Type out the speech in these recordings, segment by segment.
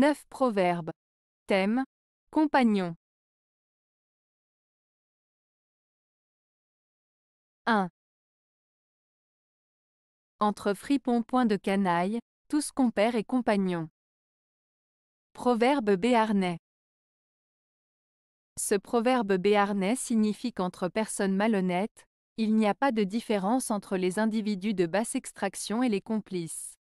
9 proverbes. Thème Compagnon. 1. Entre fripons point de canaille, tous compères et compagnons. Proverbe béarnais. Ce proverbe béarnais signifie qu'entre personnes malhonnêtes, il n'y a pas de différence entre les individus de basse extraction et les complices.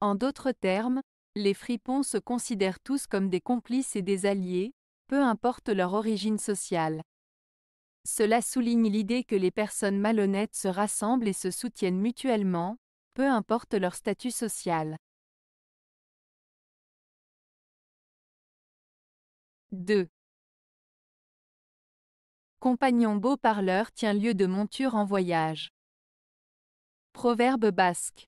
En d'autres termes, les fripons se considèrent tous comme des complices et des alliés, peu importe leur origine sociale. Cela souligne l'idée que les personnes malhonnêtes se rassemblent et se soutiennent mutuellement, peu importe leur statut social. 2. Compagnon beau parleur tient lieu de monture en voyage. Proverbe basque.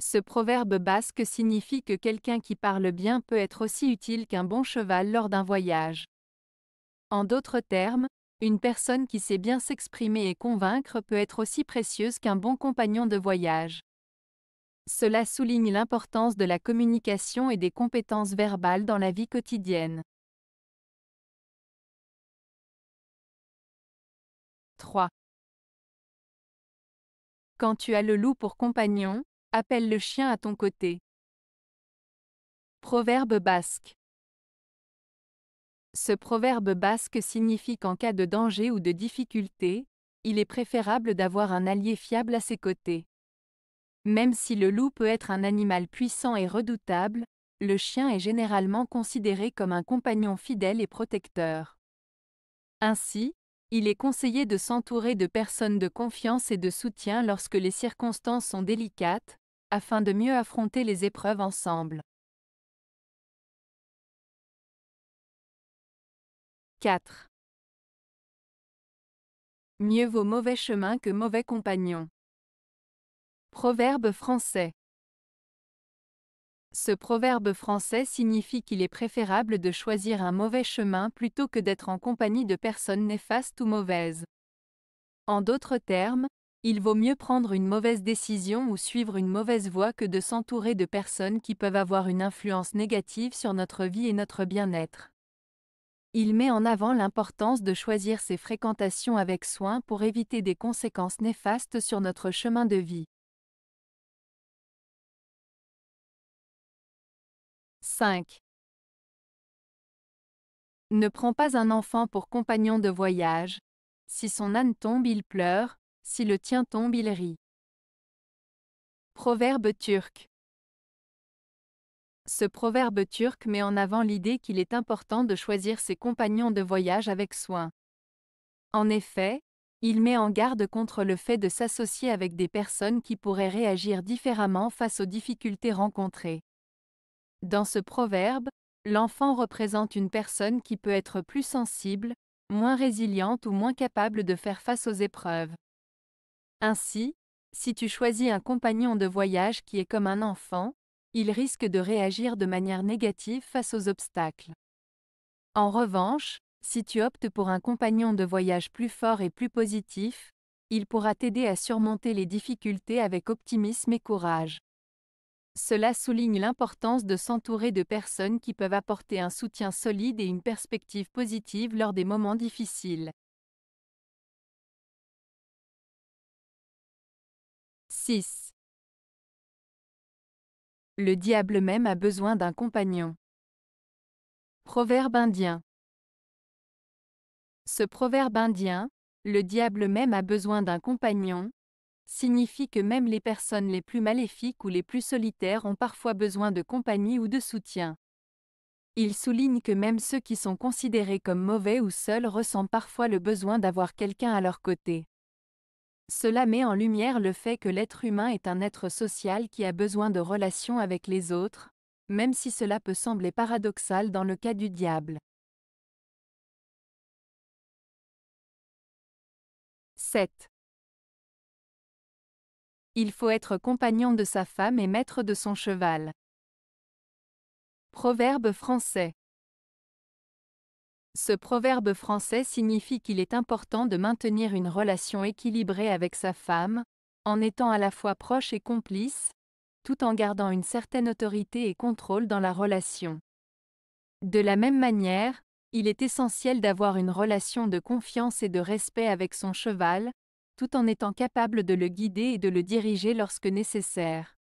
Ce proverbe basque signifie que quelqu'un qui parle bien peut être aussi utile qu'un bon cheval lors d'un voyage. En d'autres termes, une personne qui sait bien s'exprimer et convaincre peut être aussi précieuse qu'un bon compagnon de voyage. Cela souligne l'importance de la communication et des compétences verbales dans la vie quotidienne. 3. Quand tu as le loup pour compagnon, Appelle le chien à ton côté. Proverbe basque. Ce proverbe basque signifie qu'en cas de danger ou de difficulté, il est préférable d'avoir un allié fiable à ses côtés. Même si le loup peut être un animal puissant et redoutable, le chien est généralement considéré comme un compagnon fidèle et protecteur. Ainsi, il est conseillé de s'entourer de personnes de confiance et de soutien lorsque les circonstances sont délicates, afin de mieux affronter les épreuves ensemble. 4. Mieux vaut mauvais chemin que mauvais compagnon. Proverbe français. Ce proverbe français signifie qu'il est préférable de choisir un mauvais chemin plutôt que d'être en compagnie de personnes néfastes ou mauvaises. En d'autres termes, il vaut mieux prendre une mauvaise décision ou suivre une mauvaise voie que de s'entourer de personnes qui peuvent avoir une influence négative sur notre vie et notre bien-être. Il met en avant l'importance de choisir ses fréquentations avec soin pour éviter des conséquences néfastes sur notre chemin de vie. 5. Ne prends pas un enfant pour compagnon de voyage. Si son âne tombe, il pleure, si le tien tombe, il rit. Proverbe turc. Ce proverbe turc met en avant l'idée qu'il est important de choisir ses compagnons de voyage avec soin. En effet, il met en garde contre le fait de s'associer avec des personnes qui pourraient réagir différemment face aux difficultés rencontrées. Dans ce proverbe, l'enfant représente une personne qui peut être plus sensible, moins résiliente ou moins capable de faire face aux épreuves. Ainsi, si tu choisis un compagnon de voyage qui est comme un enfant, il risque de réagir de manière négative face aux obstacles. En revanche, si tu optes pour un compagnon de voyage plus fort et plus positif, il pourra t'aider à surmonter les difficultés avec optimisme et courage. Cela souligne l'importance de s'entourer de personnes qui peuvent apporter un soutien solide et une perspective positive lors des moments difficiles. 6. Le diable même a besoin d'un compagnon. Proverbe indien. Ce proverbe indien, le diable même a besoin d'un compagnon, signifie que même les personnes les plus maléfiques ou les plus solitaires ont parfois besoin de compagnie ou de soutien. Il souligne que même ceux qui sont considérés comme mauvais ou seuls ressentent parfois le besoin d'avoir quelqu'un à leur côté. Cela met en lumière le fait que l'être humain est un être social qui a besoin de relations avec les autres, même si cela peut sembler paradoxal dans le cas du diable. 7. Il faut être compagnon de sa femme et maître de son cheval. Proverbe français. Ce proverbe français signifie qu'il est important de maintenir une relation équilibrée avec sa femme, en étant à la fois proche et complice, tout en gardant une certaine autorité et contrôle dans la relation. De la même manière, il est essentiel d'avoir une relation de confiance et de respect avec son cheval, tout en étant capable de le guider et de le diriger lorsque nécessaire.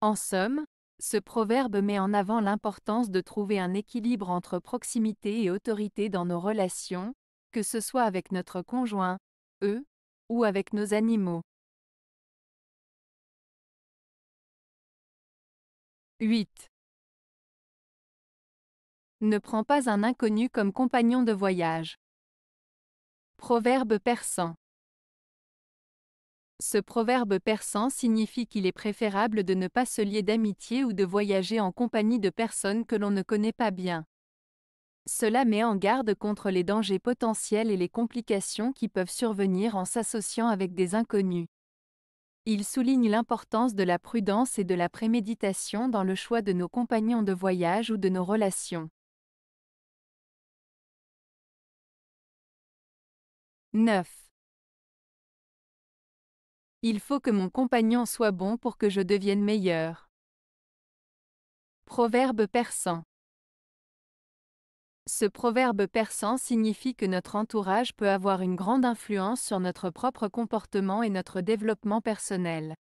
En somme, ce proverbe met en avant l'importance de trouver un équilibre entre proximité et autorité dans nos relations, que ce soit avec notre conjoint, eux, ou avec nos animaux. 8. Ne prends pas un inconnu comme compagnon de voyage. Proverbe persan. Ce proverbe persan signifie qu'il est préférable de ne pas se lier d'amitié ou de voyager en compagnie de personnes que l'on ne connaît pas bien. Cela met en garde contre les dangers potentiels et les complications qui peuvent survenir en s'associant avec des inconnus. Il souligne l'importance de la prudence et de la préméditation dans le choix de nos compagnons de voyage ou de nos relations. 9. Il faut que mon compagnon soit bon pour que je devienne meilleur. Proverbe persan. Ce proverbe persan signifie que notre entourage peut avoir une grande influence sur notre propre comportement et notre développement personnel.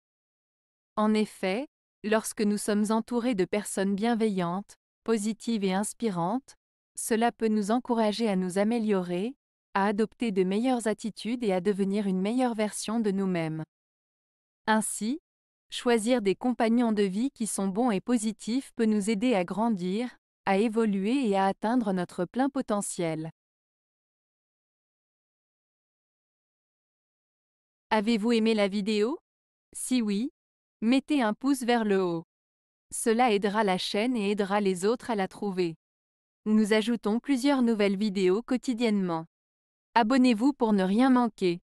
En effet, lorsque nous sommes entourés de personnes bienveillantes, positives et inspirantes, cela peut nous encourager à nous améliorer, à adopter de meilleures attitudes et à devenir une meilleure version de nous-mêmes. Ainsi, choisir des compagnons de vie qui sont bons et positifs peut nous aider à grandir, à évoluer et à atteindre notre plein potentiel. Avez-vous aimé la vidéo Si oui, mettez un pouce vers le haut. Cela aidera la chaîne et aidera les autres à la trouver. Nous ajoutons plusieurs nouvelles vidéos quotidiennement. Abonnez-vous pour ne rien manquer.